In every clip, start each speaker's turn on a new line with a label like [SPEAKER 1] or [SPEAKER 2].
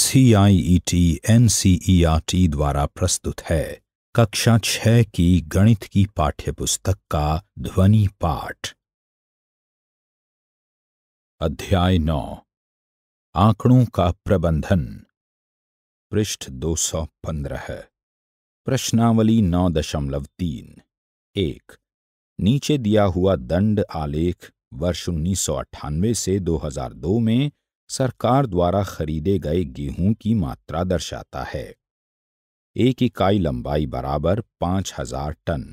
[SPEAKER 1] CIET NCERT e e द्वारा प्रस्तुत है कक्षा छह की गणित की पाठ्यपुस्तक का ध्वनि पाठ अध्याय नौ आंकड़ों का प्रबंधन पृष्ठ 215 प्रश्नावली नौ दशमलव तीन एक नीचे दिया हुआ दंड आलेख वर्ष उन्नीस से 2002 में सरकार द्वारा खरीदे गए गेहूं की मात्रा दर्शाता है एक इकाई लंबाई बराबर पांच हजार टन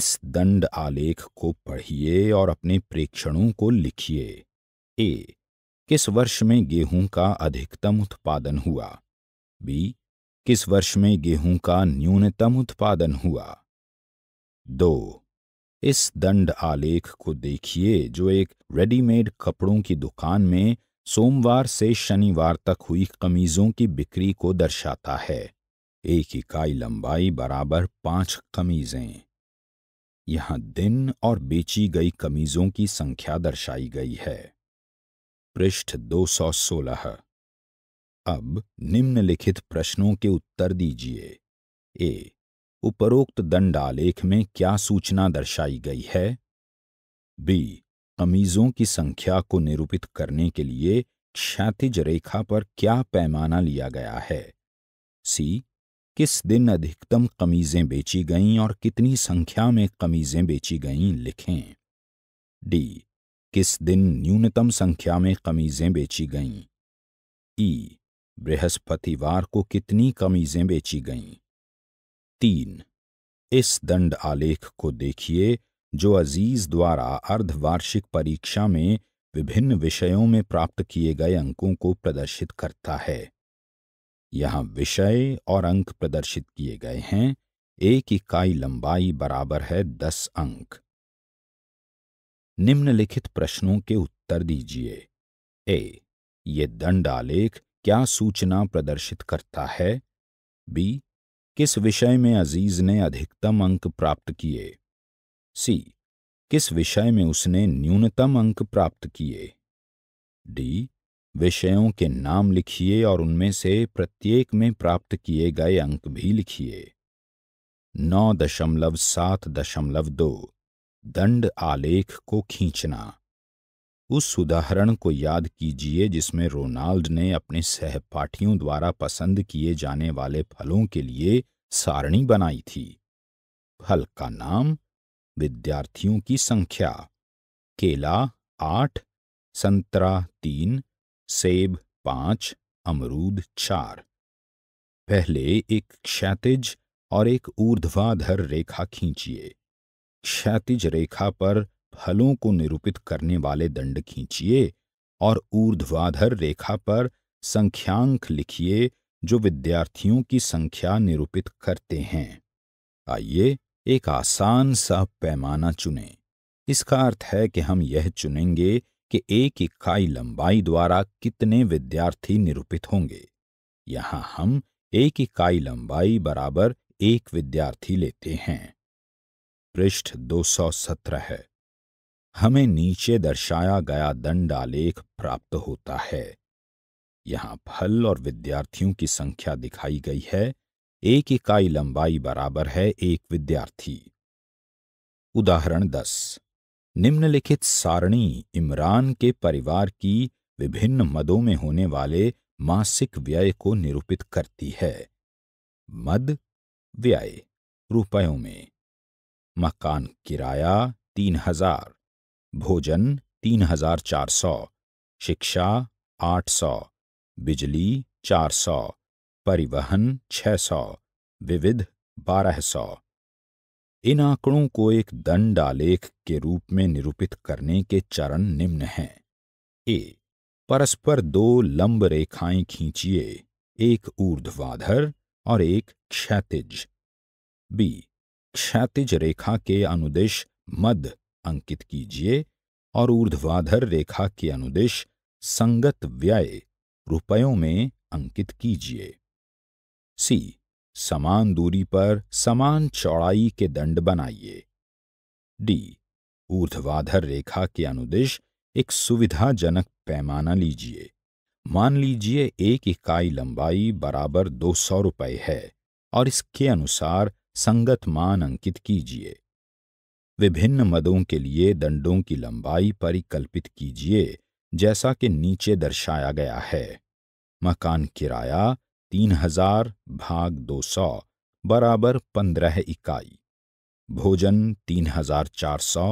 [SPEAKER 1] इस दंड आलेख को पढ़िए और अपने प्रेक्षणों को लिखिए ए किस वर्ष में गेहूं का अधिकतम उत्पादन हुआ बी किस वर्ष में गेहूं का न्यूनतम उत्पादन हुआ दो इस दंड आलेख को देखिए जो एक रेडीमेड कपड़ों की दुकान में सोमवार से शनिवार तक हुई कमीजों की बिक्री को दर्शाता है एक इकाई लंबाई बराबर पांच कमीजें यहां दिन और बेची गई कमीजों की संख्या दर्शाई गई है पृष्ठ 216 अब निम्नलिखित प्रश्नों के उत्तर दीजिए ए उपरोक्त दंडालेख में क्या सूचना दर्शाई गई है बी कमीजों की संख्या को निरूपित करने के लिए क्षैतिज रेखा पर क्या पैमाना लिया गया है सी किस दिन अधिकतम कमीजें बेची गईं और कितनी संख्या में कमीजें बेची गईं लिखें डी किस दिन न्यूनतम संख्या में कमीजें बेची गईं ई बृहस्पतिवार को कितनी कमीजें बेची गईं तीन इस दंड आलेख को देखिए जो अजीज द्वारा अर्धवार्षिक परीक्षा में विभिन्न विषयों में प्राप्त किए गए अंकों को प्रदर्शित करता है यहाँ विषय और अंक प्रदर्शित किए गए हैं एक इकाई लंबाई बराबर है दस अंक निम्नलिखित प्रश्नों के उत्तर दीजिए ए ये दंड आलेख क्या सूचना प्रदर्शित करता है बी किस विषय में अजीज ने अधिकतम अंक प्राप्त किए सी किस विषय में उसने न्यूनतम अंक प्राप्त किए डी विषयों के नाम लिखिए और उनमें से प्रत्येक में प्राप्त किए गए अंक भी लिखिए नौ दशमलव सात दशमलव दो दंड आलेख को खींचना उस उदाहरण को याद कीजिए जिसमें रोनाल्ड ने अपने सहपाठियों द्वारा पसंद किए जाने वाले फलों के लिए सारणी बनाई थी फल का नाम विद्यार्थियों की संख्या केला आठ संतरा तीन सेब पांच अमरूद चार पहले एक क्षैतिज और एक ऊर्ध्वाधर रेखा खींचिए क्षैतिज रेखा पर फलों को निरूपित करने वाले दंड खींचिए और ऊर्ध्वाधर रेखा पर संख्यांक लिखिए जो विद्यार्थियों की संख्या निरूपित करते हैं आइए एक आसान सा पैमाना चुनें इसका अर्थ है कि हम यह चुनेंगे कि एक इकाई लंबाई द्वारा कितने विद्यार्थी निरूपित होंगे यहाँ हम एक इकाई लंबाई बराबर एक विद्यार्थी लेते हैं पृष्ठ 217 है हमें नीचे दर्शाया गया दंड आलेख प्राप्त होता है यहां फल और विद्यार्थियों की संख्या दिखाई गई है एक इकाई लंबाई बराबर है एक विद्यार्थी उदाहरण दस निम्नलिखित सारणी इमरान के परिवार की विभिन्न मदों में होने वाले मासिक व्यय को निरूपित करती है मद व्यय रुपयों में मकान किराया तीन हजार भोजन तीन हजार चार सौ शिक्षा आठ सौ बिजली चार सौ परिवहन छह सौ विविध बारह सौ इन आंकड़ों को एक दंड आलेख के रूप में निरूपित करने के चरण निम्न हैं ए परस्पर दो लंब रेखाएं खींचिए एक ऊर्ध्वाधर और एक क्षैतिज बी क्षैतिज रेखा के अनुदेश मध्य अंकित कीजिए और ऊर्ध्वाधर रेखा के अनुदेश संगत व्यय रुपयों में अंकित कीजिए सी समान दूरी पर समान चौड़ाई के दंड बनाइए डी ऊर्ध्वाधर रेखा के अनुदेश एक सुविधाजनक पैमाना लीजिए मान लीजिए एक इकाई लंबाई बराबर दो सौ रुपये है और इसके अनुसार संगत मान अंकित कीजिए विभिन्न मदों के लिए दंडों की लंबाई परिकल्पित कीजिए जैसा कि नीचे दर्शाया गया है मकान किराया तीन हजार भाग दो सौ बराबर पंद्रह इकाई भोजन तीन हजार चार सौ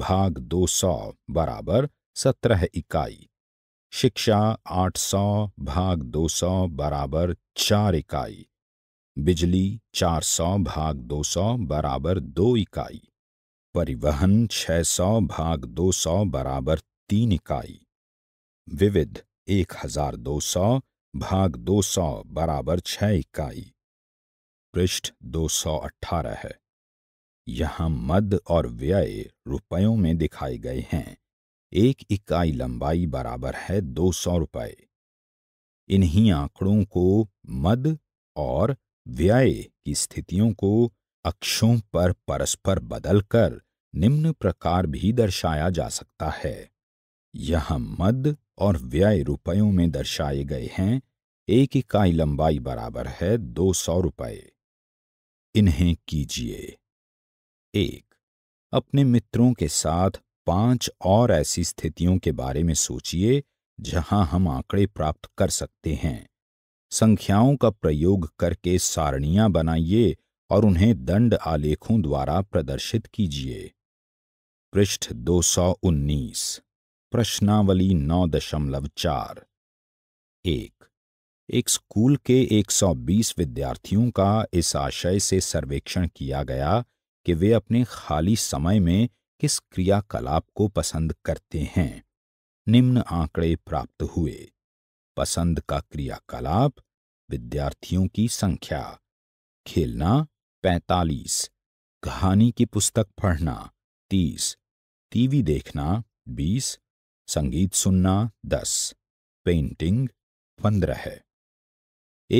[SPEAKER 1] भाग दो सौ बराबर सत्रह इकाई शिक्षा आठ सौ भाग दो सौ बराबर चार इकाई बिजली चार सौ भाग दो सौ बराबर दो इकाई परिवहन 600 भाग 200 बराबर तीन इकाई विविध 1200 भाग 200 बराबर छह इकाई पृष्ठ 218 है यहां मद और व्यय रुपयों में दिखाए गए हैं एक इकाई लंबाई बराबर है दो सौ रुपए इन्हीं आंकड़ों को मद और व्यय की स्थितियों को अक्षों पर परस्पर बदलकर निम्न प्रकार भी दर्शाया जा सकता है यह मद और व्यय रुपयों में दर्शाए गए हैं एक इकाई लंबाई बराबर है दो सौ रुपये इन्हें कीजिए एक अपने मित्रों के साथ पांच और ऐसी स्थितियों के बारे में सोचिए जहां हम आंकड़े प्राप्त कर सकते हैं संख्याओं का प्रयोग करके सारणियां बनाइए और उन्हें दंड आलेखों द्वारा प्रदर्शित कीजिए पृष्ठ 219 प्रश्नावली नौ दशमलव चार एक एक स्कूल के 120 विद्यार्थियों का इस आशय से सर्वेक्षण किया गया कि वे अपने खाली समय में किस क्रियाकलाप को पसंद करते हैं निम्न आंकड़े प्राप्त हुए पसंद का क्रियाकलाप विद्यार्थियों की संख्या खेलना पैंतालीस कहानी की पुस्तक पढ़ना तीस टीवी देखना बीस संगीत सुनना दस पेंटिंग पंद्रह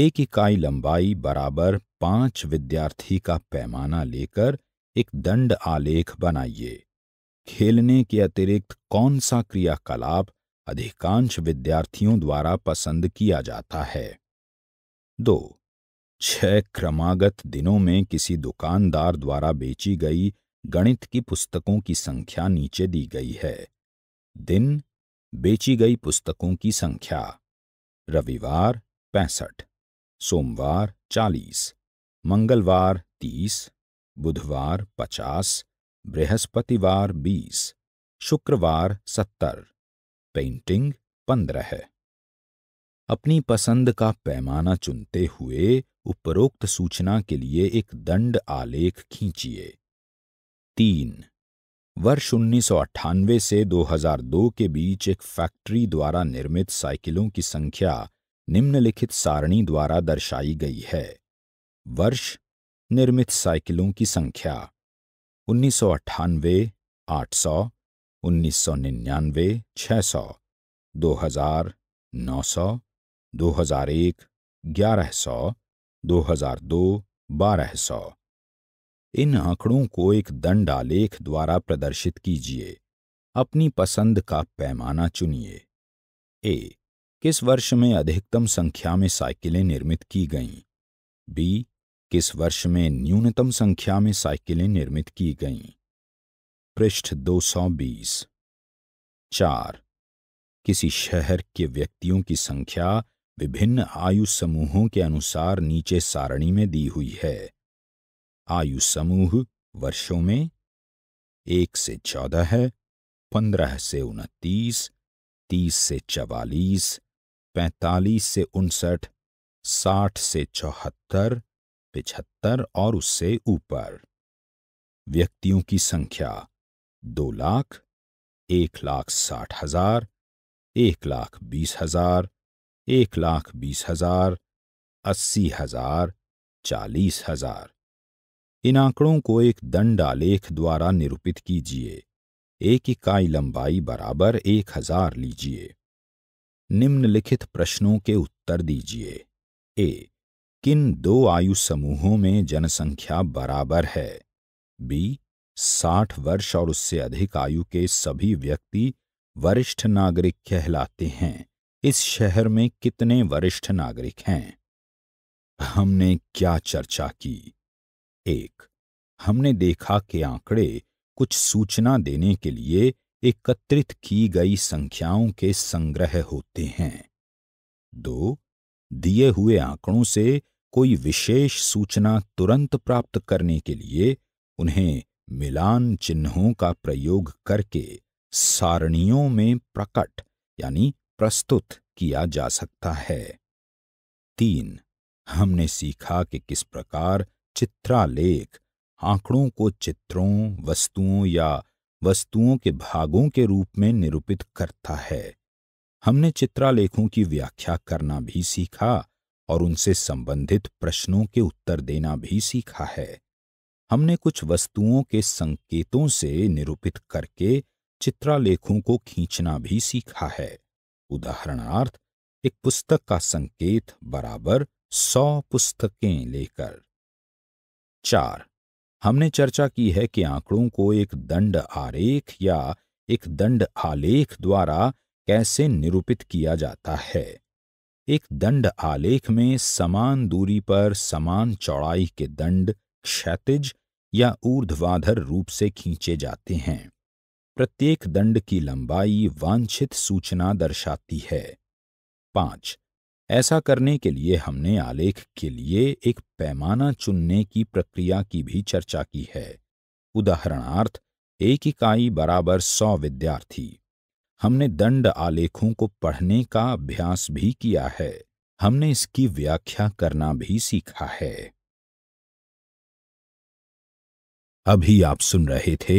[SPEAKER 1] एक इकाई लंबाई बराबर पांच विद्यार्थी का पैमाना लेकर एक दंड आलेख बनाइए खेलने के अतिरिक्त कौन सा क्रियाकलाप अधिकांश विद्यार्थियों द्वारा पसंद किया जाता है दो छह क्रमागत दिनों में किसी दुकानदार द्वारा बेची गई गणित की पुस्तकों की संख्या नीचे दी गई है दिन बेची गई पुस्तकों की संख्या रविवार पैंसठ सोमवार चालीस मंगलवार तीस बुधवार पचास बृहस्पतिवार बीस शुक्रवार सत्तर पेंटिंग पंद्रह अपनी पसंद का पैमाना चुनते हुए उपरोक्त सूचना के लिए एक दंड आलेख खींचिए तीन वर्ष उन्नीस से 2002 के बीच एक फैक्ट्री द्वारा निर्मित साइकिलों की संख्या निम्नलिखित सारणी द्वारा दर्शाई गई है वर्ष निर्मित साइकिलों की संख्या उन्नीस सौ अट्ठानवे आठ सौ उन्नीस सौ निन्यानवे छः सौ दो हजार नौ सौ दो हजार एक ग्यारह सौ दो हजार दो बारह सौ इन आंकड़ों को एक आलेख द्वारा प्रदर्शित कीजिए अपनी पसंद का पैमाना चुनिए ए किस वर्ष में अधिकतम संख्या में साइकिलें निर्मित की गईं बी किस वर्ष में न्यूनतम संख्या में साइकिलें निर्मित की गईं पृष्ठ 220 चार किसी शहर के व्यक्तियों की संख्या विभिन्न आयु समूहों के अनुसार नीचे सारणी में दी हुई है आयु समूह वर्षों में एक से चौदह है पंद्रह से उनतीस तीस से चवालीस पैंतालीस से उनसठ साठ से चौहत्तर पिछहत्तर और उससे ऊपर व्यक्तियों की संख्या दो लाख एक लाख साठ हजार एक लाख बीस हजार एक लाख बीस हजार अस्सी हजार चालीस हजार इन आंकड़ों को एक दंड आलेख द्वारा निरूपित कीजिए एक इकाई लंबाई बराबर एक हजार लीजिए निम्नलिखित प्रश्नों के उत्तर दीजिए ए किन दो आयु समूहों में जनसंख्या बराबर है बी साठ वर्ष और उससे अधिक आयु के सभी व्यक्ति वरिष्ठ नागरिक कहलाते हैं इस शहर में कितने वरिष्ठ नागरिक हैं हमने क्या चर्चा की एक हमने देखा कि आंकड़े कुछ सूचना देने के लिए एकत्रित की गई संख्याओं के संग्रह होते हैं दो दिए हुए आंकड़ों से कोई विशेष सूचना तुरंत प्राप्त करने के लिए उन्हें मिलान चिन्हों का प्रयोग करके सारणियों में प्रकट यानी प्रस्तुत किया जा सकता है तीन हमने सीखा कि किस प्रकार चित्रालेख आंकड़ों को चित्रों वस्तुओं या वस्तुओं के भागों के रूप में निरूपित करता है हमने चित्रालेखों की व्याख्या करना भी सीखा और उनसे संबंधित प्रश्नों के उत्तर देना भी सीखा है हमने कुछ वस्तुओं के संकेतों से निरूपित करके चित्रालेखों को खींचना भी सीखा है उदाहरणार्थ एक पुस्तक का संकेत बराबर सौ पुस्तकें लेकर चार हमने चर्चा की है कि आंकड़ों को एक दंड आरेख या एक दंड आलेख द्वारा कैसे निरूपित किया जाता है एक दंड आलेख में समान दूरी पर समान चौड़ाई के दंड क्षैतिज या ऊर्ध्वाधर रूप से खींचे जाते हैं प्रत्येक दंड की लंबाई वांछित सूचना दर्शाती है पांच ऐसा करने के लिए हमने आलेख के लिए एक पैमाना चुनने की प्रक्रिया की भी चर्चा की है उदाहरणार्थ एक इकाई बराबर सौ विद्यार्थी हमने दंड आलेखों को पढ़ने का अभ्यास भी किया है हमने इसकी व्याख्या करना भी सीखा है अभी आप सुन रहे थे